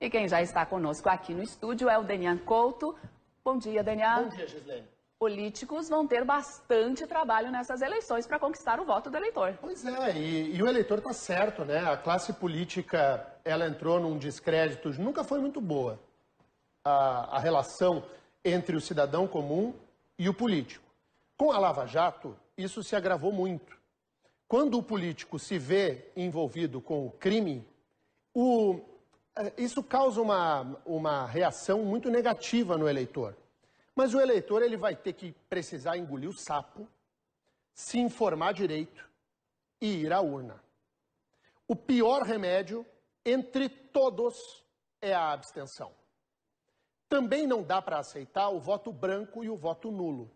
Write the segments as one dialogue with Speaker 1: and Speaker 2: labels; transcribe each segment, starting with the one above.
Speaker 1: E quem já está conosco aqui no estúdio é o Denian Couto. Bom dia, Denian. Bom dia, Gislene. Políticos vão ter bastante trabalho nessas eleições para conquistar o voto do eleitor.
Speaker 2: Pois é, e, e o eleitor está certo, né? A classe política, ela entrou num descrédito, nunca foi muito boa a, a relação entre o cidadão comum e o político. Com a Lava Jato, isso se agravou muito. Quando o político se vê envolvido com o crime, o eh, isso causa uma, uma reação muito negativa no eleitor. Mas o eleitor ele vai ter que precisar engolir o sapo, se informar direito e ir à urna. O pior remédio, entre todos, é a abstenção. Também não dá para aceitar o voto branco e o voto nulo.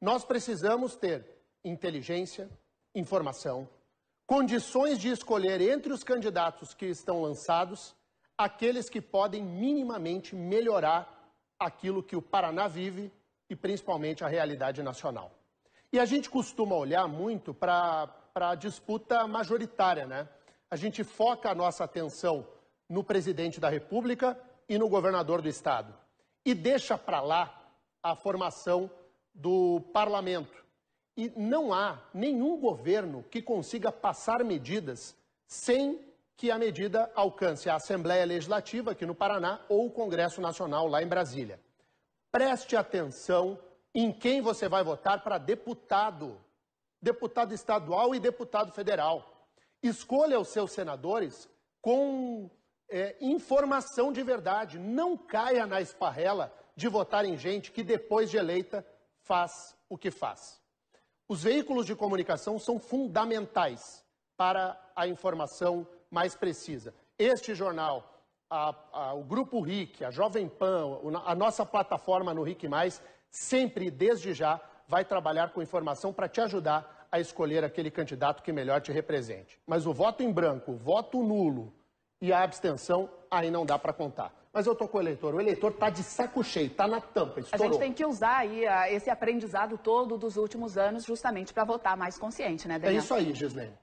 Speaker 2: Nós precisamos ter inteligência, informação, condições de escolher entre os candidatos que estão lançados aqueles que podem minimamente melhorar aquilo que o Paraná vive e principalmente a realidade nacional. E a gente costuma olhar muito para a disputa majoritária, né? A gente foca a nossa atenção no presidente da República e no governador do estado e deixa para lá a formação do parlamento, e não há nenhum governo que consiga passar medidas sem que a medida alcance a Assembleia Legislativa aqui no Paraná ou o Congresso Nacional lá em Brasília. Preste atenção em quem você vai votar para deputado, deputado estadual e deputado federal. Escolha os seus senadores com é, informação de verdade. Não caia na esparrela de votar em gente que depois de eleita faz o que faz. Os veículos de comunicação são fundamentais para a informação mais precisa. Este jornal, a, a, o Grupo RIC, a Jovem Pan, a nossa plataforma no RIC, sempre, desde já, vai trabalhar com informação para te ajudar a escolher aquele candidato que melhor te represente. Mas o voto em branco, o voto nulo e a abstenção aí não dá para contar. Mas eu tô com o eleitor. O eleitor tá de saco cheio, tá na tampa, estourou. A gente tem
Speaker 1: que usar aí a, ah, esse aprendizado todo dos últimos anos justamente para votar mais consciente, né, é Daniel? É isso aí, Gislene.